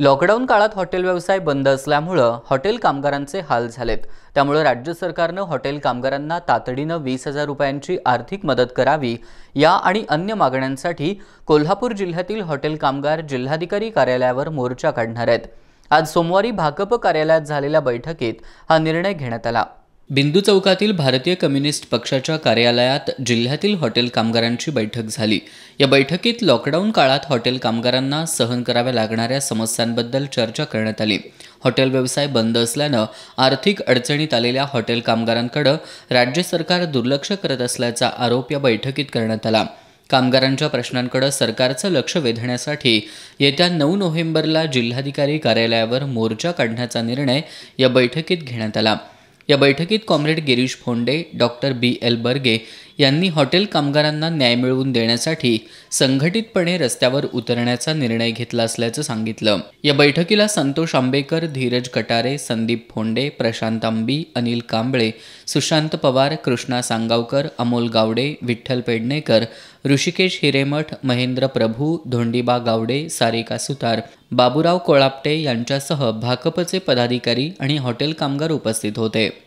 lockdown काळात hotel व्यवसाय बंद असल्यामुळं हॉटेल कामगारांचे हाल झालेत त्यामुळं राज्य सरकारनं हॉटेल कामगारांना तातडीनं वीस हजार रुपयांची आर्थिक मदत करावी या आणि अन्य मागण्यांसाठी कोल्हापूर जिल्ह्यातील हॉटेल कामगार जिल्हाधिकारी कार्यालयावर मोर्चा काढणार आहेत आज सोमवारी भाकप कार्यालयात झालेल्या बैठकीत हा निर्णय घेण्यात आला बिंदू चौकातील भारतीय कम्युनिस्ट पक्षाच्या कार्यालयात जिल्ह्यातील हॉटेल कामगारांची बैठक झाली या बैठकीत लॉकडाऊन काळात हॉटेल कामगारांना सहन कराव्या लागणाऱ्या समस्यांबद्दल चर्चा करण्यात आली हॉटेल व्यवसाय बंद असल्यानं आर्थिक अडचणीत आलेल्या हॉटेल कामगारांकडे राज्य सरकार दुर्लक्ष करत असल्याचा आरोप या बैठकीत करण्यात आला कामगारांच्या प्रश्नांकडे सरकारचं लक्ष वेधण्यासाठी येत्या नऊ नोव्हेंबरला जिल्हाधिकारी कार्यालयावर मोर्चा काढण्याचा निर्णय या बैठकीत घेण्यात आला या बैठकीत comrade Girish Phonde doctor B L Barge यांनी हॉटेल कामगारांना न्याय मिळवून देण्यासाठी संघटितपणे रस्त्यावर उतरण्याचा निर्णय घेतला असल्याचं सांगितलं या बैठकीला संतोष आंबेकर धीरज कटारे संदीप फोंडे प्रशांत आंबी अनिल कांबळे सुशांत पवार कृष्णा सांगावकर अमोल गावडे विठ्ठल पेडणेकर ऋषिकेश हिरेमठ महेंद्र प्रभू धोंडीबा गावडे सारिका सुतार बाबूराव कोळापटे यांच्यासह भाकपचे पदाधिकारी आणि हॉटेल कामगार उपस्थित होते